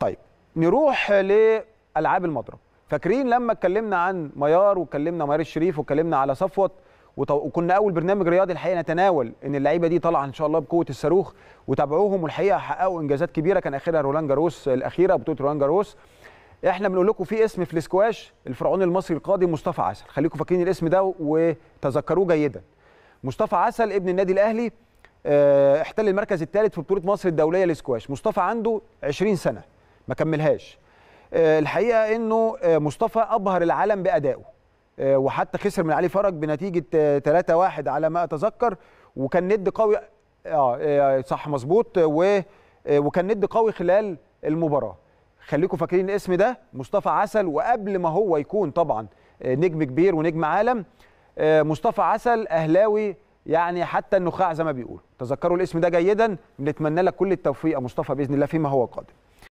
طيب نروح لالعاب المضرب فاكرين لما اتكلمنا عن ميار واتكلمنا ميار الشريف واتكلمنا على صفوت وكنا اول برنامج رياضي الحقيقه نتناول ان اللعيبه دي طالعه ان شاء الله بقوه الصاروخ وتابعوهم والحقيقه حققوا انجازات كبيره كان اخرها رولان جاروس الاخيره بطوله رولان جاروس احنا بنقول لكم في اسم في الاسكواش الفرعون المصري القادم مصطفى عسل خليكم فاكرين الاسم ده وتذكروه جيدا مصطفى عسل ابن النادي الاهلي آه، احتل المركز الثالث في بطوله مصر الدوليه للاسكواش مصطفى عنده 20 سنه ما كملهاش آه، الحقيقه انه آه، مصطفى ابهر العالم بادائه آه، وحتى خسر من علي فرج بنتيجه 3-1 على ما اتذكر وكان ند قوي اه صح مظبوط و... وكان ند قوي خلال المباراه خليكم فاكرين الاسم ده مصطفى عسل وقبل ما هو يكون طبعا نجم كبير ونجم عالم مصطفى عسل اهلاوي يعني حتى النخاع زي ما بيقولوا تذكروا الاسم ده جيدا نتمنى لك كل التوفيق يا مصطفى باذن الله فيما هو قادم